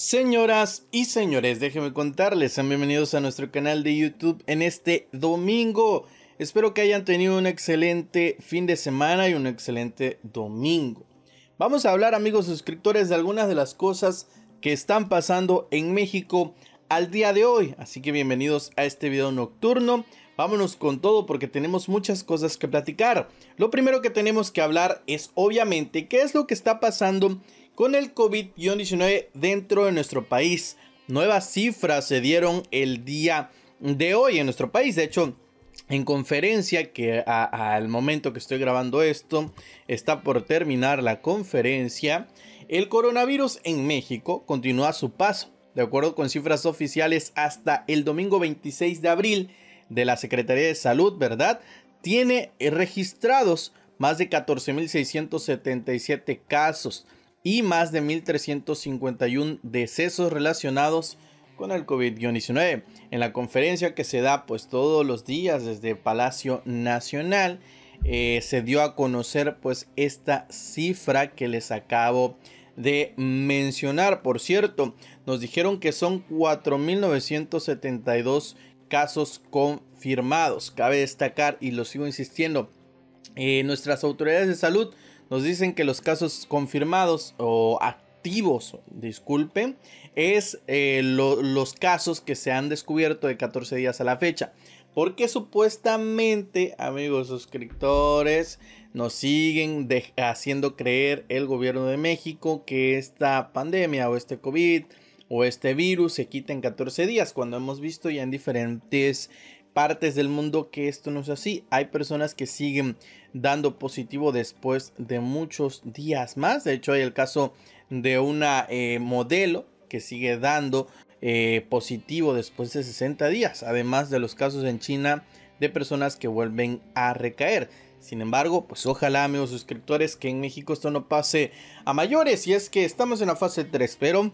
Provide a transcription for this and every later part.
Señoras y señores, déjenme contarles, sean bienvenidos a nuestro canal de YouTube en este domingo. Espero que hayan tenido un excelente fin de semana y un excelente domingo. Vamos a hablar, amigos suscriptores, de algunas de las cosas que están pasando en México al día de hoy. Así que bienvenidos a este video nocturno. Vámonos con todo porque tenemos muchas cosas que platicar. Lo primero que tenemos que hablar es obviamente qué es lo que está pasando con el COVID-19 dentro de nuestro país. Nuevas cifras se dieron el día de hoy en nuestro país. De hecho, en conferencia, que al momento que estoy grabando esto, está por terminar la conferencia, el coronavirus en México continúa su paso. De acuerdo con cifras oficiales, hasta el domingo 26 de abril de la Secretaría de Salud, ¿verdad? Tiene registrados más de 14.677 casos y más de 1.351 decesos relacionados con el COVID-19. En la conferencia que se da pues todos los días desde Palacio Nacional, eh, se dio a conocer pues esta cifra que les acabo de mencionar. Por cierto, nos dijeron que son 4.972 casos confirmados. Cabe destacar, y lo sigo insistiendo, eh, nuestras autoridades de salud nos dicen que los casos confirmados o activos, disculpen, es eh, los casos que se han descubierto de 14 días a la fecha. Porque supuestamente, amigos suscriptores, nos siguen haciendo creer el gobierno de México que esta pandemia o este COVID o este virus se quita en 14 días, cuando hemos visto ya en diferentes partes del mundo que esto no es así. Hay personas que siguen dando positivo después de muchos días más. De hecho, hay el caso de una eh, modelo que sigue dando eh, positivo después de 60 días. Además de los casos en China de personas que vuelven a recaer. Sin embargo, pues ojalá, amigos suscriptores, que en México esto no pase a mayores. Y es que estamos en la fase 3, pero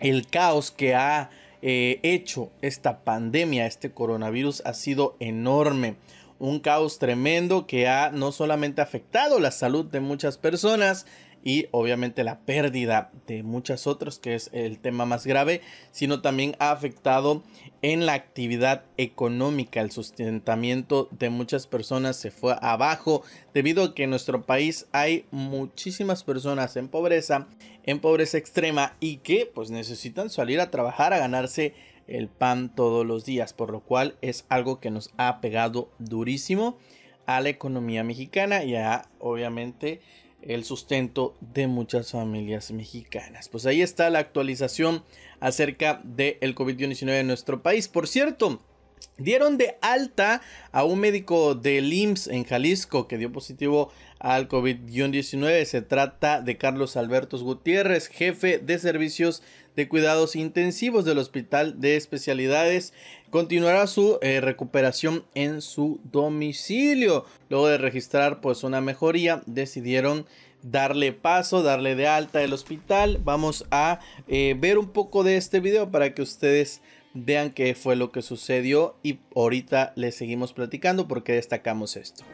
el caos que ha eh, hecho esta pandemia, este coronavirus, ha sido enorme. Un caos tremendo que ha no solamente afectado la salud de muchas personas, y obviamente la pérdida de muchas otras, que es el tema más grave, sino también ha afectado en la actividad económica. El sustentamiento de muchas personas se fue abajo debido a que en nuestro país hay muchísimas personas en pobreza, en pobreza extrema y que pues necesitan salir a trabajar a ganarse el pan todos los días, por lo cual es algo que nos ha pegado durísimo a la economía mexicana y a obviamente el sustento de muchas familias mexicanas. Pues ahí está la actualización acerca del COVID-19 en nuestro país. Por cierto, Dieron de alta a un médico del IMSS en Jalisco que dio positivo al COVID-19. Se trata de Carlos Alberto Gutiérrez, jefe de servicios de cuidados intensivos del Hospital de Especialidades continuará su eh, recuperación en su domicilio. Luego de registrar pues una mejoría, decidieron darle paso, darle de alta el hospital. Vamos a eh, ver un poco de este video para que ustedes vean qué fue lo que sucedió y ahorita les seguimos platicando porque destacamos esto.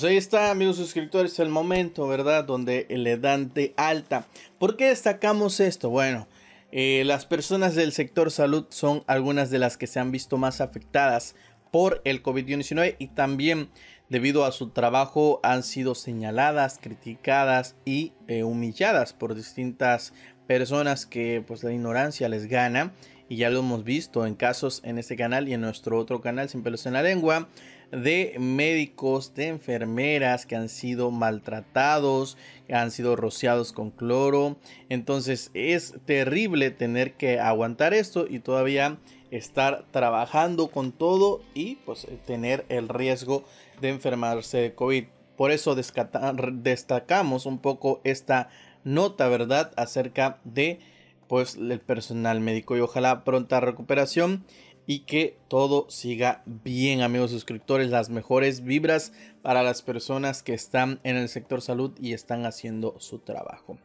Pues ahí está, amigos suscriptores, el momento, ¿verdad? Donde le dan de alta. ¿Por qué destacamos esto? Bueno, eh, las personas del sector salud son algunas de las que se han visto más afectadas por el COVID-19 y también debido a su trabajo han sido señaladas, criticadas y eh, humilladas por distintas personas que pues la ignorancia les gana y ya lo hemos visto en casos en este canal y en nuestro otro canal sin pelos en la lengua de médicos, de enfermeras que han sido maltratados, han sido rociados con cloro. Entonces es terrible tener que aguantar esto y todavía estar trabajando con todo y pues tener el riesgo de enfermarse de COVID. Por eso destacamos un poco esta nota, ¿verdad?, acerca de pues el personal médico y ojalá pronta recuperación y que todo siga bien, amigos suscriptores. Las mejores vibras para las personas que están en el sector salud y están haciendo su trabajo.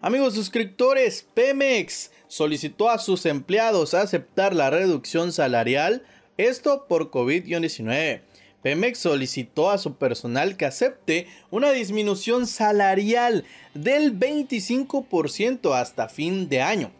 Amigos suscriptores, Pemex solicitó a sus empleados aceptar la reducción salarial, esto por COVID-19. Pemex solicitó a su personal que acepte una disminución salarial del 25% hasta fin de año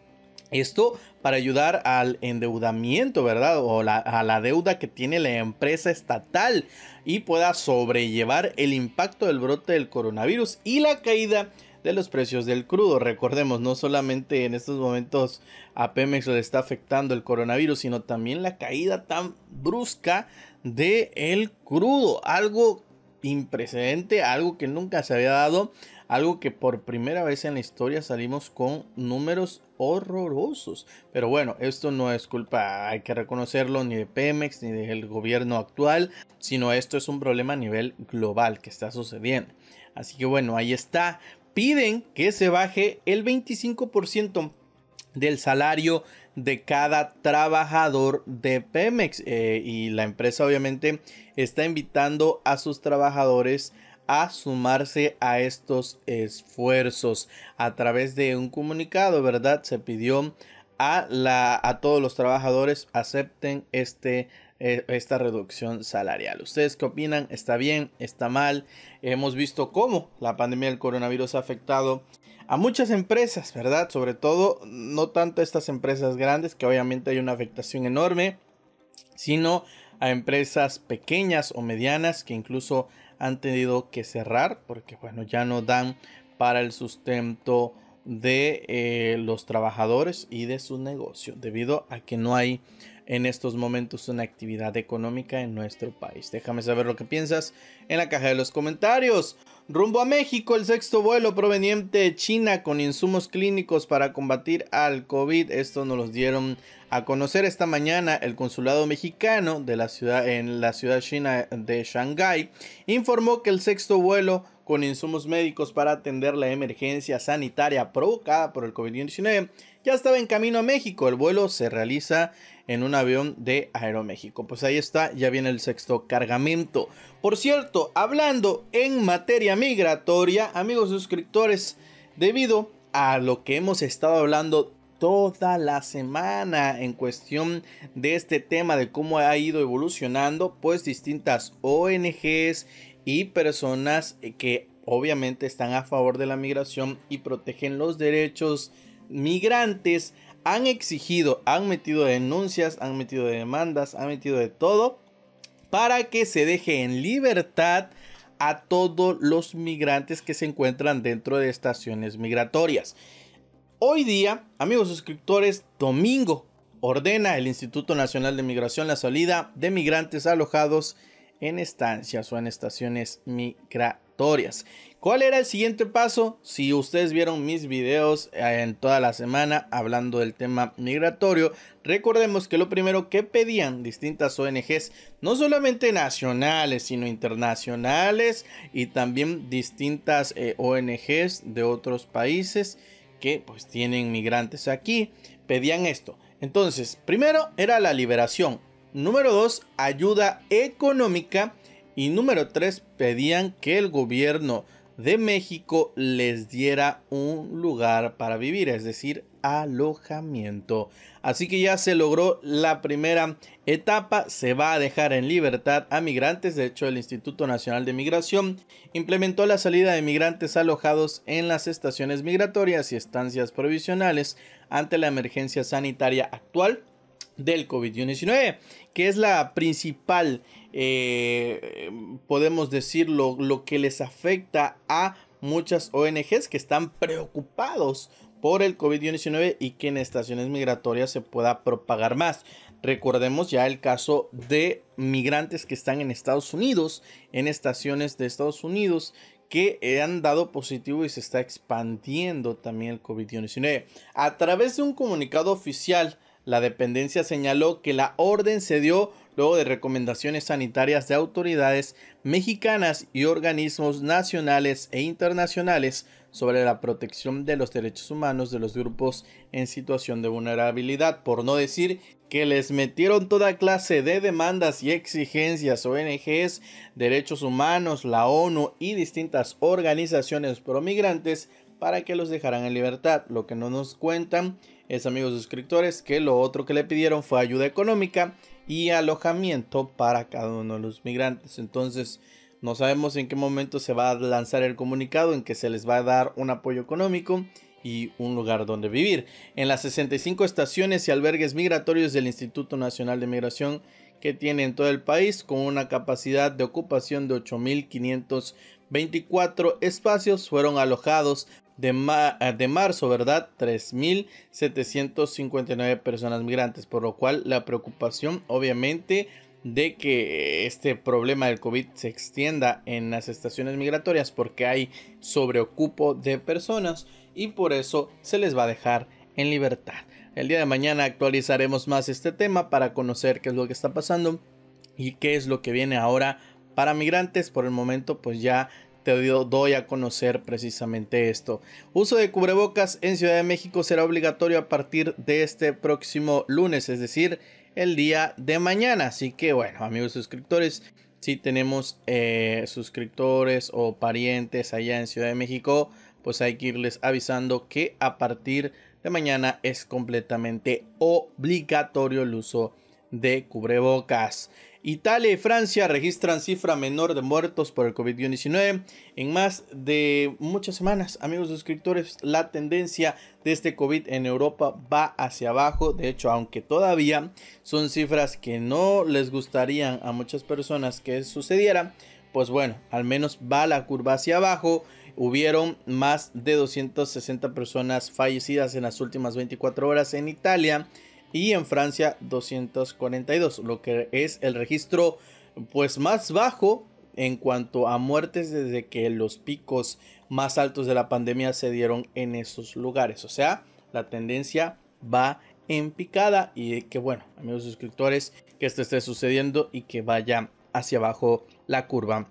esto para ayudar al endeudamiento, ¿verdad? O a la deuda que tiene la empresa estatal y pueda sobrellevar el impacto del brote del coronavirus y la caída de los precios del crudo. Recordemos, no solamente en estos momentos a Pemex le está afectando el coronavirus, sino también la caída tan brusca del crudo. Algo imprecedente, algo que nunca se había dado, algo que por primera vez en la historia salimos con números horrorosos. Pero bueno, esto no es culpa, hay que reconocerlo, ni de Pemex, ni del gobierno actual, sino esto es un problema a nivel global que está sucediendo. Así que bueno, ahí está. Piden que se baje el 25% del salario de cada trabajador de Pemex eh, y la empresa obviamente está invitando a sus trabajadores a sumarse a estos esfuerzos. A través de un comunicado, ¿verdad? Se pidió a, la, a todos los trabajadores acepten este eh, esta reducción salarial. ¿Ustedes qué opinan? ¿Está bien? ¿Está mal? Hemos visto cómo la pandemia del coronavirus ha afectado a muchas empresas, ¿verdad? Sobre todo, no tanto a estas empresas grandes, que obviamente hay una afectación enorme, sino a empresas pequeñas o medianas que incluso han tenido que cerrar porque bueno, ya no dan para el sustento de eh, los trabajadores y de su negocio, debido a que no hay en estos momentos una actividad económica en nuestro país. Déjame saber lo que piensas en la caja de los comentarios. Rumbo a México, el sexto vuelo proveniente de China con insumos clínicos para combatir al COVID. Esto nos los dieron a conocer esta mañana el consulado mexicano de la ciudad, en la ciudad china de Shanghai informó que el sexto vuelo con insumos médicos para atender la emergencia sanitaria provocada por el COVID-19 ya estaba en camino a México. El vuelo se realiza en un avión de Aeroméxico. Pues ahí está, ya viene el sexto cargamento. Por cierto, hablando en materia migratoria, amigos suscriptores, debido a lo que hemos estado hablando toda la semana en cuestión de este tema de cómo ha ido evolucionando pues distintas ONGs y personas que obviamente están a favor de la migración y protegen los derechos migrantes han exigido, han metido denuncias, han metido demandas, han metido de todo para que se deje en libertad a todos los migrantes que se encuentran dentro de estaciones migratorias. Hoy día, amigos suscriptores, domingo ordena el Instituto Nacional de Migración la salida de migrantes alojados en estancias o en estaciones migratorias. ¿Cuál era el siguiente paso? Si ustedes vieron mis videos eh, en toda la semana hablando del tema migratorio, recordemos que lo primero que pedían distintas ONGs, no solamente nacionales, sino internacionales y también distintas eh, ONGs de otros países, que pues tienen migrantes aquí, pedían esto. Entonces, primero era la liberación, número dos, ayuda económica y número tres, pedían que el gobierno de México les diera un lugar para vivir, es decir, alojamiento. Así que ya se logró la primera etapa, se va a dejar en libertad a migrantes, de hecho el Instituto Nacional de Migración implementó la salida de migrantes alojados en las estaciones migratorias y estancias provisionales ante la emergencia sanitaria actual del COVID-19, que es la principal, eh, podemos decirlo, lo que les afecta a muchas ONGs que están preocupados por el COVID-19 y que en estaciones migratorias se pueda propagar más. Recordemos ya el caso de migrantes que están en Estados Unidos, en estaciones de Estados Unidos, que han dado positivo y se está expandiendo también el COVID-19. A través de un comunicado oficial, la dependencia señaló que la orden se dio luego de recomendaciones sanitarias de autoridades mexicanas y organismos nacionales e internacionales sobre la protección de los derechos humanos de los grupos en situación de vulnerabilidad, por no decir que les metieron toda clase de demandas y exigencias, ONGs, derechos humanos, la ONU y distintas organizaciones pro migrantes para que los dejaran en libertad. Lo que no nos cuentan es, amigos suscriptores, que lo otro que le pidieron fue ayuda económica y alojamiento para cada uno de los migrantes. Entonces, no sabemos en qué momento se va a lanzar el comunicado en que se les va a dar un apoyo económico y un lugar donde vivir. En las 65 estaciones y albergues migratorios del Instituto Nacional de Migración que tiene en todo el país con una capacidad de ocupación de 8.524 espacios fueron alojados de, eh, de marzo, ¿verdad? 3.759 personas migrantes, por lo cual la preocupación obviamente de que este problema del COVID se extienda en las estaciones migratorias porque hay sobreocupo de personas y por eso se les va a dejar en libertad. El día de mañana actualizaremos más este tema para conocer qué es lo que está pasando y qué es lo que viene ahora para migrantes. Por el momento pues ya te doy a conocer precisamente esto. Uso de cubrebocas en Ciudad de México será obligatorio a partir de este próximo lunes, es decir, el día de mañana. Así que bueno, amigos suscriptores, si tenemos eh, suscriptores o parientes allá en Ciudad de México, pues hay que irles avisando que a partir de mañana es completamente obligatorio el uso de cubrebocas. Italia y Francia registran cifra menor de muertos por el COVID-19 en más de muchas semanas. Amigos suscriptores, la tendencia de este COVID en Europa va hacia abajo. De hecho, aunque todavía son cifras que no les gustarían a muchas personas que sucediera, pues bueno, al menos va la curva hacia abajo. Hubieron más de 260 personas fallecidas en las últimas 24 horas en Italia y en Francia 242, lo que es el registro pues más bajo en cuanto a muertes desde que los picos más altos de la pandemia se dieron en esos lugares. O sea, la tendencia va en picada y que bueno, amigos suscriptores, que esto esté sucediendo y que vaya hacia abajo la curva.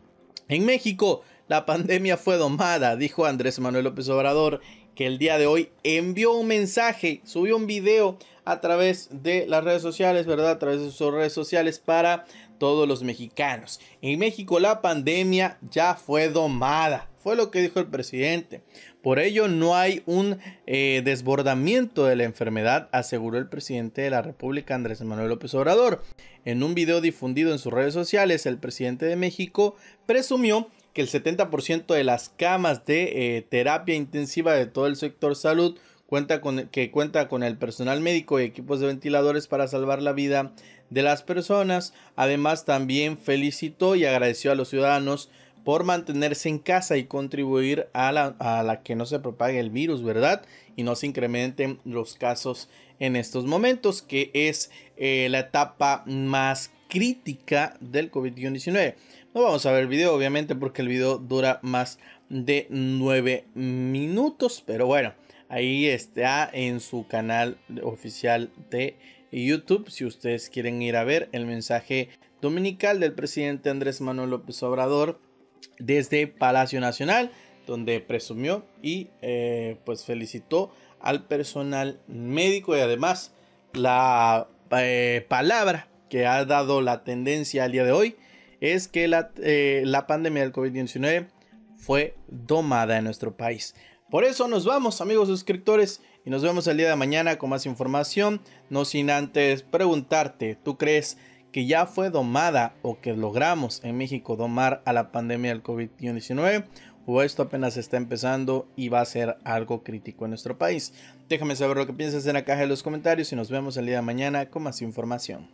En México, la pandemia fue domada, dijo Andrés Manuel López Obrador, que el día de hoy envió un mensaje, subió un video a través de las redes sociales, ¿verdad? A través de sus redes sociales para todos los mexicanos. En México la pandemia ya fue domada, fue lo que dijo el presidente. Por ello no hay un eh, desbordamiento de la enfermedad, aseguró el presidente de la República, Andrés Manuel López Obrador. En un video difundido en sus redes sociales, el presidente de México presumió que el 70% de las camas de eh, terapia intensiva de todo el sector salud cuenta con, que cuenta con el personal médico y equipos de ventiladores para salvar la vida de las personas. Además, también felicitó y agradeció a los ciudadanos por mantenerse en casa y contribuir a la, que no se propague el virus, ¿verdad? Y no se incrementen los casos en estos momentos, que es eh, la etapa más crítica del COVID-19. No vamos a ver el video, obviamente, porque el video dura más de 9 minutos, pero bueno, ahí está en su canal oficial de YouTube. Si ustedes quieren ir a ver el mensaje dominical del presidente Andrés Manuel López Obrador desde Palacio Nacional, donde presumió y eh, pues felicitó al personal médico y además la eh, palabra que ha dado la tendencia al día de hoy es que la, eh, pandemia del COVID-19 fue domada en nuestro país. Por eso nos vamos, amigos suscriptores, y nos vemos el día de mañana con más información. No sin antes preguntarte, ¿tú crees que ya fue domada o que logramos en México domar a la pandemia del COVID-19? o esto apenas está empezando y va a ser algo crítico en nuestro país. Déjame saber lo que piensas en la caja de los comentarios y nos vemos el día de mañana con más información.